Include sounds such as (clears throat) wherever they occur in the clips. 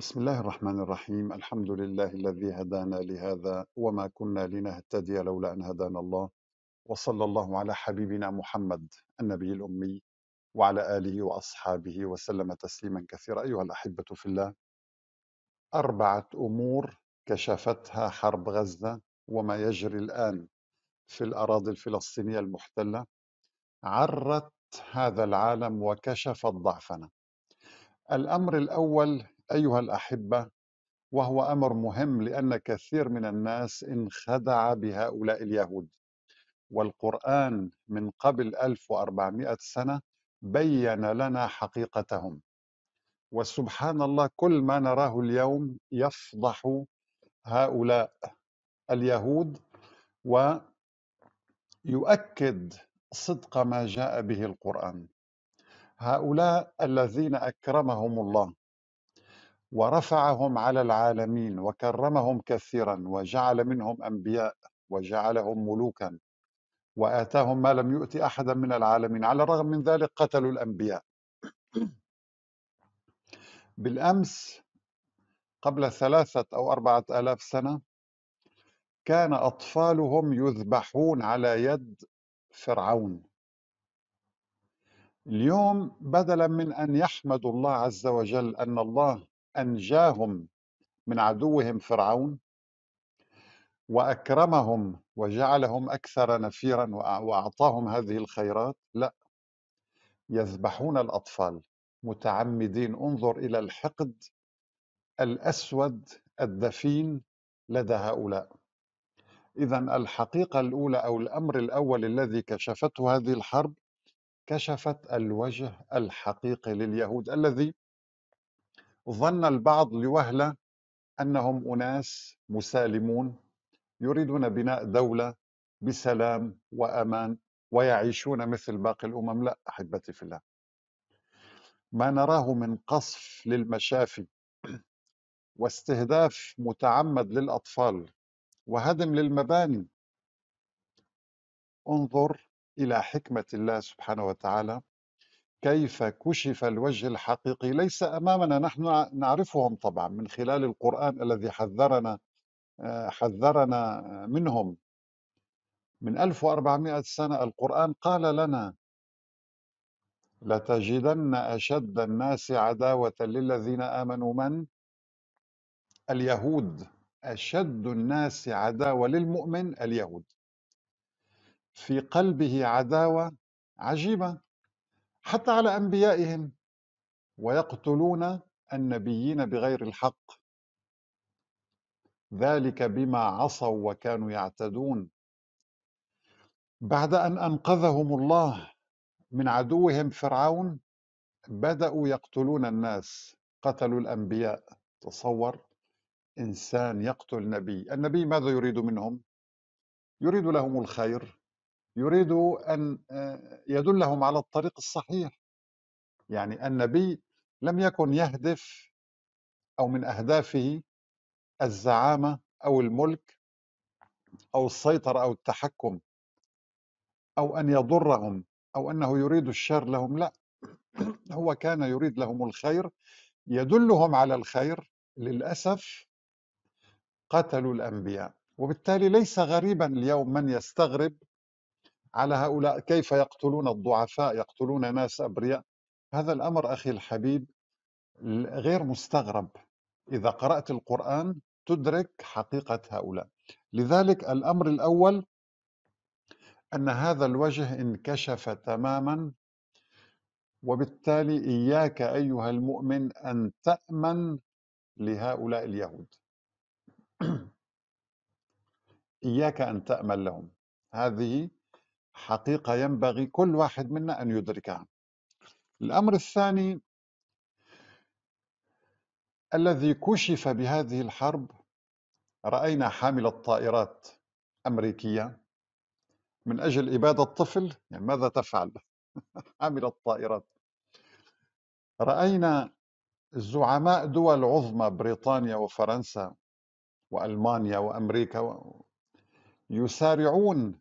بسم الله الرحمن الرحيم الحمد لله الذي هدانا لهذا وما كنا لنهتدي لولا أن هدانا الله وصلى الله على حبيبنا محمد النبي الأمي وعلى آله وأصحابه وسلم تسليما كثيرا أيها الأحبة في الله أربعة أمور كشفتها حرب غزة وما يجري الآن في الأراضي الفلسطينية المحتلة عرت هذا العالم وكشفت ضعفنا الأمر الأول أيها الأحبة وهو أمر مهم لأن كثير من الناس انخدع بهؤلاء اليهود والقرآن من قبل 1400 سنة بين لنا حقيقتهم وسبحان الله كل ما نراه اليوم يفضح هؤلاء اليهود ويؤكد صدق ما جاء به القرآن هؤلاء الذين أكرمهم الله ورفعهم على العالمين وكرمهم كثيرا وجعل منهم انبياء وجعلهم ملوكا واتاهم ما لم يؤت احدا من العالمين على الرغم من ذلك قتلوا الانبياء بالامس قبل ثلاثه او اربعه الاف سنه كان اطفالهم يذبحون على يد فرعون اليوم بدلا من ان يحمدوا الله عز وجل ان الله أنجاهم من عدوهم فرعون واكرمهم وجعلهم اكثر نفيرا واعطاهم هذه الخيرات لا يذبحون الاطفال متعمدين انظر الى الحقد الاسود الدفين لدى هؤلاء اذا الحقيقه الاولى او الامر الاول الذي كشفته هذه الحرب كشفت الوجه الحقيقي لليهود الذي ظن البعض لوهله انهم اناس مسالمون يريدون بناء دوله بسلام وامان ويعيشون مثل باقي الامم لا احبتي في الله ما نراه من قصف للمشافي (clears throat) واستهداف متعمد للاطفال وهدم للمباني انظر الى حكمه الله سبحانه وتعالى كيف كشف الوجه الحقيقي ليس امامنا نحن نعرفهم طبعا من خلال القران الذي حذرنا آه، حذرنا منهم من 1400 سنه القران قال لنا لتجدن اشد الناس عداوه للذين امنوا من اليهود اشد الناس عداوه للمؤمن اليهود في قلبه عداوه عجيبه حتى على أنبيائهم ويقتلون النبيين بغير الحق ذلك بما عصوا وكانوا يعتدون بعد أن أنقذهم الله من عدوهم فرعون بدأوا يقتلون الناس قتلوا الأنبياء تصور إنسان يقتل نبي النبي ماذا يريد منهم؟ يريد لهم الخير يريد أن آه، يدلهم على الطريق الصحيح يعني النبي لم يكن يهدف أو من أهدافه الزعامة أو الملك أو السيطرة أو التحكم أو أن يضرهم أو أنه يريد الشر لهم لا (clears throat) هو كان يريد لهم الخير يدلهم على الخير للأسف قتلوا الأنبياء وبالتالي ليس غريبا اليوم من يستغرب على هؤلاء كيف يقتلون الضعفاء يقتلون ناس أبرياء هذا الأمر أخي الحبيب غير مستغرب إذا قرأت القرآن تدرك حقيقة هؤلاء لذلك الأمر الأول أن هذا الوجه انكشف تماما وبالتالي إياك أيها المؤمن أن تأمن لهؤلاء اليهود (clears throat) إياك أن تأمن لهم هذه حقيقة ينبغي كل واحد منا أن يدركها الأمر الثاني الذي كشف بهذه الحرب رأينا حامل الطائرات أمريكية من أجل إبادة طفل يعني ماذا تفعل (laughs) حامل الطائرات رأينا زعماء دول عظمى بريطانيا وفرنسا وألمانيا وأمريكا يسارعون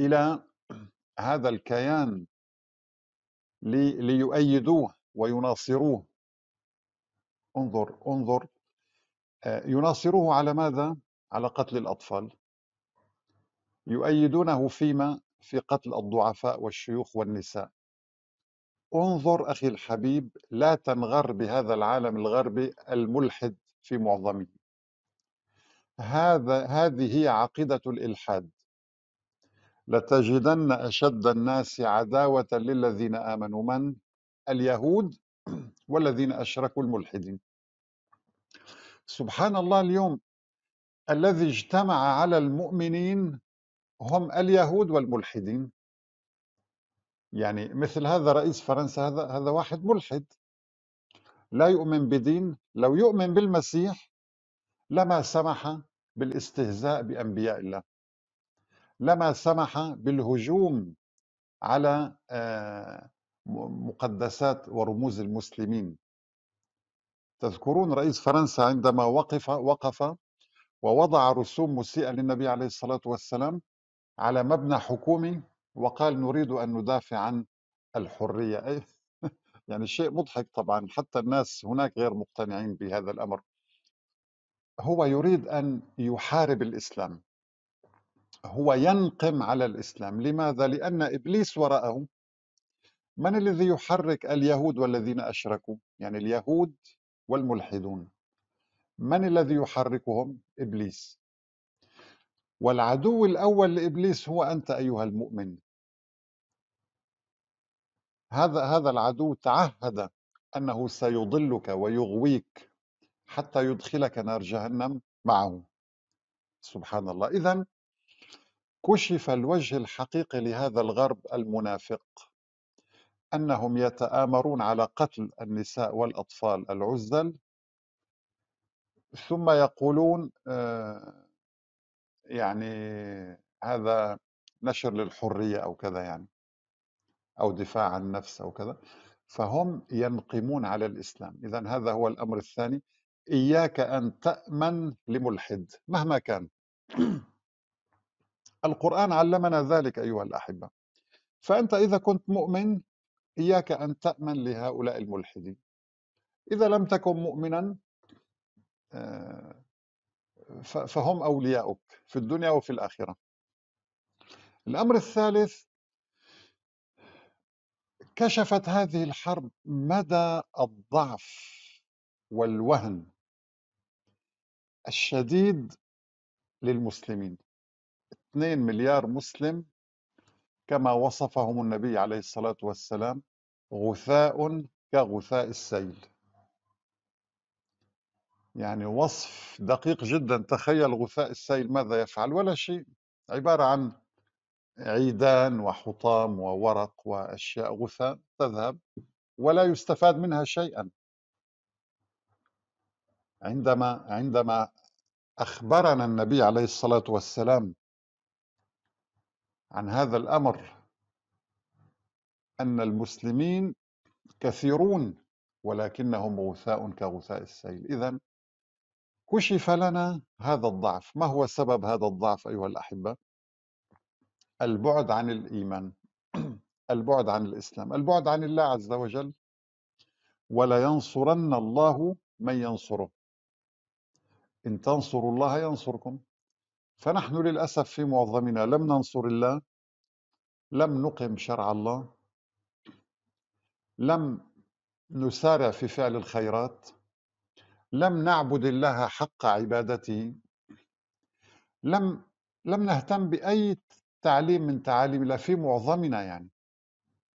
إلى هذا الكيان لي ليؤيدوه ويناصروه انظر انظر آه، يناصروه على ماذا؟ على قتل الأطفال يؤيدونه فيما في قتل الضعفاء والشيوخ والنساء انظر أخي الحبيب لا تنغر بهذا العالم الغربي الملحد في معظمه هذا هذه هي عقيدة الإلحاد لتجدن أشد الناس عداوة للذين آمنوا من؟ اليهود والذين أشركوا الملحدين سبحان الله اليوم الذي اجتمع على المؤمنين هم اليهود والملحدين يعني مثل هذا رئيس فرنسا هذا هذا واحد ملحد لا يؤمن بدين لو يؤمن بالمسيح لما سمح بالاستهزاء بانبياء الله لما سمح بالهجوم على آه، مقدسات ورموز المسلمين تذكرون رئيس فرنسا عندما وقف وقف ووضع رسوم مسيئة للنبي عليه الصلاة والسلام على مبنى حكومي وقال نريد أن ندافع عن الحرية (laughs) يعني شيء مضحك طبعا حتى الناس هناك غير مقتنعين بهذا الأمر هو يريد أن يحارب الإسلام هو ينقم على الإسلام لماذا؟ لأن إبليس وراءه من الذي يحرك اليهود والذين أشركوا يعني اليهود والملحدون من الذي يحركهم؟ إبليس والعدو الأول لإبليس هو أنت أيها المؤمن هذا هذا العدو تعهد أنه سيضلك ويغويك حتى يدخلك نار جهنم معه سبحان الله إذا كشف الوجه الحقيقي لهذا الغرب المنافق انهم يتامرون على قتل النساء والاطفال العزل ثم يقولون آه، يعني هذا نشر للحريه او كذا يعني او دفاع عن النفس او كذا فهم ينقمون على الاسلام اذا هذا هو الامر الثاني اياك ان تامن لملحد مهما كان القرآن علمنا ذلك أيها الأحبة فأنت إذا كنت مؤمن إياك أن تأمن لهؤلاء الملحدين إذا لم تكن مؤمنا آه، فهم أولياؤك في الدنيا وفي الآخرة الأمر الثالث كشفت هذه الحرب مدى الضعف والوهن الشديد للمسلمين 2 مليار مسلم كما وصفهم النبي عليه الصلاة والسلام غثاء كغثاء السيل يعني وصف دقيق جدا تخيل غثاء السيل ماذا يفعل ولا شيء عبارة عن عيدان وحطام وورق وأشياء غثاء تذهب ولا يستفاد منها شيئا عندما عندما أخبرنا النبي عليه الصلاة والسلام عن هذا الأمر أن المسلمين كثيرون ولكنهم غثاء كغثاء السيل إذا كشف لنا هذا الضعف ما هو سبب هذا الضعف أيها الأحبة البعد عن الإيمان (clears throat) البعد عن الإسلام البعد عن الله عز وجل ولا ينصرن الله من ينصره إن تنصروا الله ينصركم فنحن للأسف في معظمنا لم ننصر الله لم نقم شرع الله لم نسارع في فعل الخيرات لم نعبد الله حق عبادته لم لم نهتم بأي تعليم من تعاليم الله في معظمنا يعني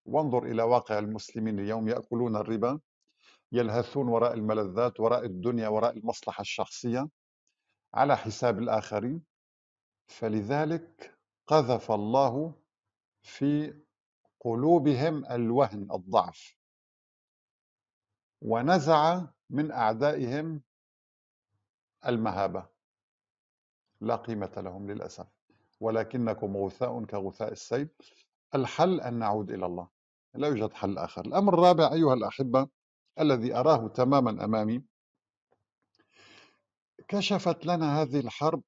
وانظر إلى واقع المسلمين اليوم يأكلون الربا يلهثون وراء الملذات وراء الدنيا وراء المصلحة الشخصية على حساب الآخرين فلذلك قذف الله في قلوبهم الوهن الضعف ونزع من أعدائهم المهابة لا قيمة لهم للأسف ولكنكم غثاء كغثاء السيل الحل أن نعود إلى الله لا يوجد حل آخر الأمر الرابع أيها الأحبة الذي أراه تماما أمامي كشفت لنا هذه الحرب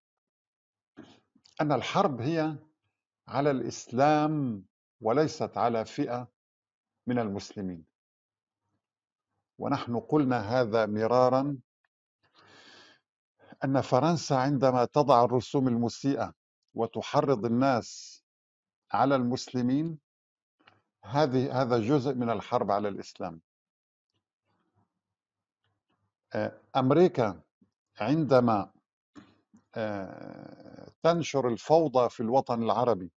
أن الحرب هي على الإسلام وليست على فئة من المسلمين ونحن قلنا هذا مرارا أن فرنسا عندما تضع الرسوم المسيئة وتحرض الناس على المسلمين هذه هذا جزء من الحرب على الإسلام آه، أمريكا عندما آه، تنشر الفوضى في الوطن العربي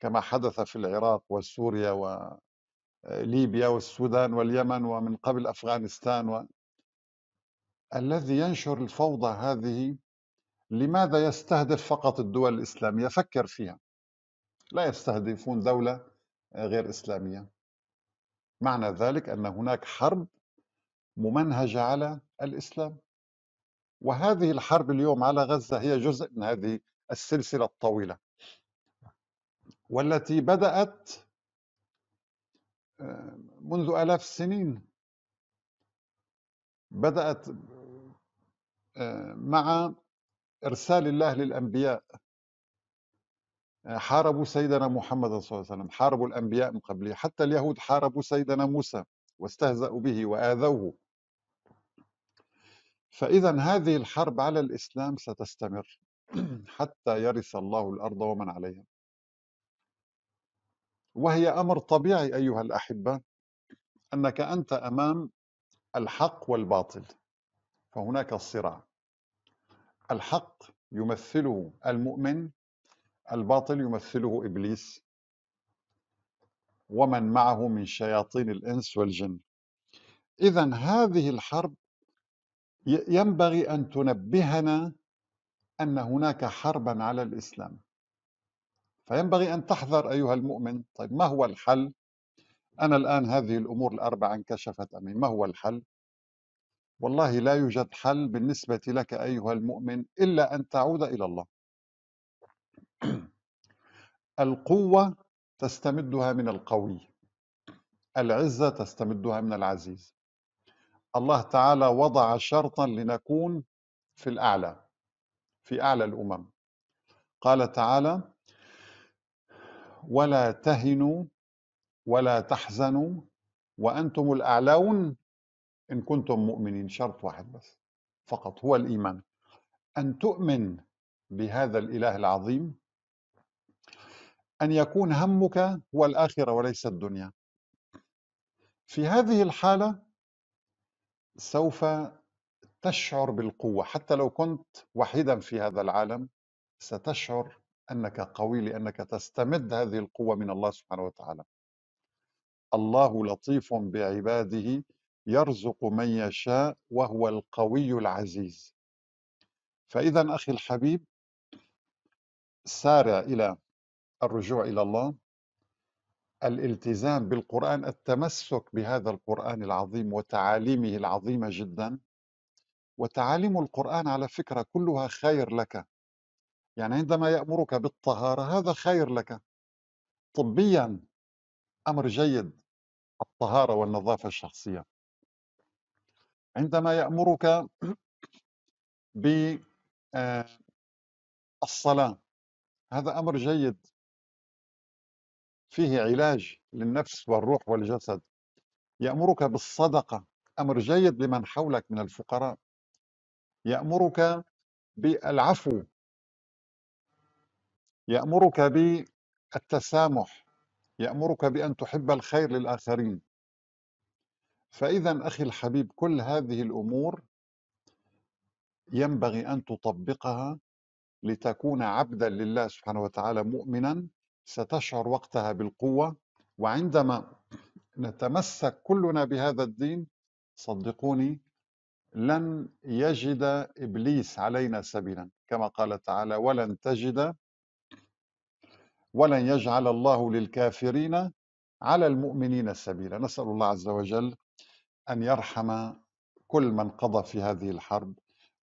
كما حدث في العراق وسوريا وليبيا آه، والسودان واليمن ومن قبل أفغانستان و... الذي ينشر الفوضى هذه لماذا يستهدف فقط الدول الإسلامية فكر فيها لا يستهدفون دولة آه، غير إسلامية معنى ذلك أن هناك حرب ممنهجة على الإسلام وهذه الحرب اليوم على غزة هي جزء من هذه السلسلة الطويلة والتي بدأت آه، منذ آلاف السنين بدأت آه، مع إرسال الله للأنبياء حاربوا سيدنا محمد صلى الله عليه وسلم حاربوا الأنبياء من قبله حتى اليهود حاربوا سيدنا موسى واستهزأوا به وآذوه فإذا هذه الحرب على الإسلام ستستمر (clears throat) حتى يرث الله الأرض ومن عليها وهي أمر طبيعي أيها الأحبة أنك أنت أمام الحق والباطل فهناك صراع الحق يمثله المؤمن الباطل يمثله إبليس ومن معه من شياطين الإنس والجن إذا هذه الحرب ينبغي أن تنبهنا أن هناك حربا على الإسلام فينبغي أن تحذر أيها المؤمن طيب ما هو الحل؟ أنا الآن هذه الأمور الأربعة انكشفت أمي ما هو الحل؟ والله لا يوجد حل بالنسبة لك أيها المؤمن إلا أن تعود إلى الله (clears throat) القوة تستمدها من القوي العزة تستمدها من العزيز الله تعالى وضع شرطا لنكون في الأعلى في أعلى الأمم قال تعالى ولا تهنوا ولا تحزنوا وأنتم الأعلون إن كنتم مؤمنين شرط واحد بس فقط هو الإيمان أن تؤمن بهذا الإله العظيم أن يكون همك هو الآخرة وليس الدنيا في هذه الحالة سوف تشعر بالقوة حتى لو كنت وحيدا في هذا العالم ستشعر أنك قوي لأنك تستمد هذه القوة من الله سبحانه وتعالى الله لطيف بعباده يرزق من يشاء وهو القوي العزيز فإذا أخي الحبيب سارع إلى الرجوع إلى الله الالتزام بالقرآن التمسك بهذا القرآن العظيم وتعاليمه العظيمة جدا وتعاليم القرآن على فكرة كلها خير لك يعني عندما يأمرك بالطهارة هذا خير لك طبيا أمر جيد الطهارة والنظافة الشخصية عندما يأمرك بالصلاة آه، هذا أمر جيد فيه علاج للنفس والروح والجسد يأمرك بالصدقة أمر جيد لمن حولك من الفقراء يأمرك بالعفو يأمرك بالتسامح يأمرك بأن تحب الخير للآخرين فإذا أخي الحبيب كل هذه الأمور ينبغي أن تطبقها لتكون عبدا لله سبحانه وتعالى مؤمنا ستشعر وقتها بالقوة وعندما نتمسك كلنا بهذا الدين صدقوني لن يجد إبليس علينا سبيلا كما قال تعالى ولن تجد ولن يجعل الله للكافرين على المؤمنين سبيلا نسأل الله عز وجل أن يرحم كل من قضى في هذه الحرب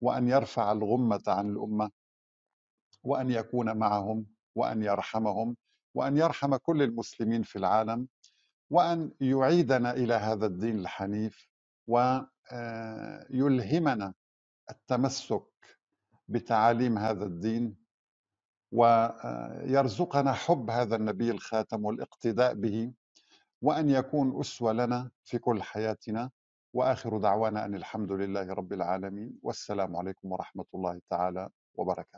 وأن يرفع الغمة عن الأمة وأن يكون معهم وأن يرحمهم وان يرحم كل المسلمين في العالم وان يعيدنا الى هذا الدين الحنيف ويلهمنا آه، التمسك بتعاليم هذا الدين ويرزقنا آه، حب هذا النبي الخاتم والاقتداء به وان يكون اسوه لنا في كل حياتنا واخر دعوانا ان الحمد لله رب العالمين والسلام عليكم ورحمه الله تعالى وبركاته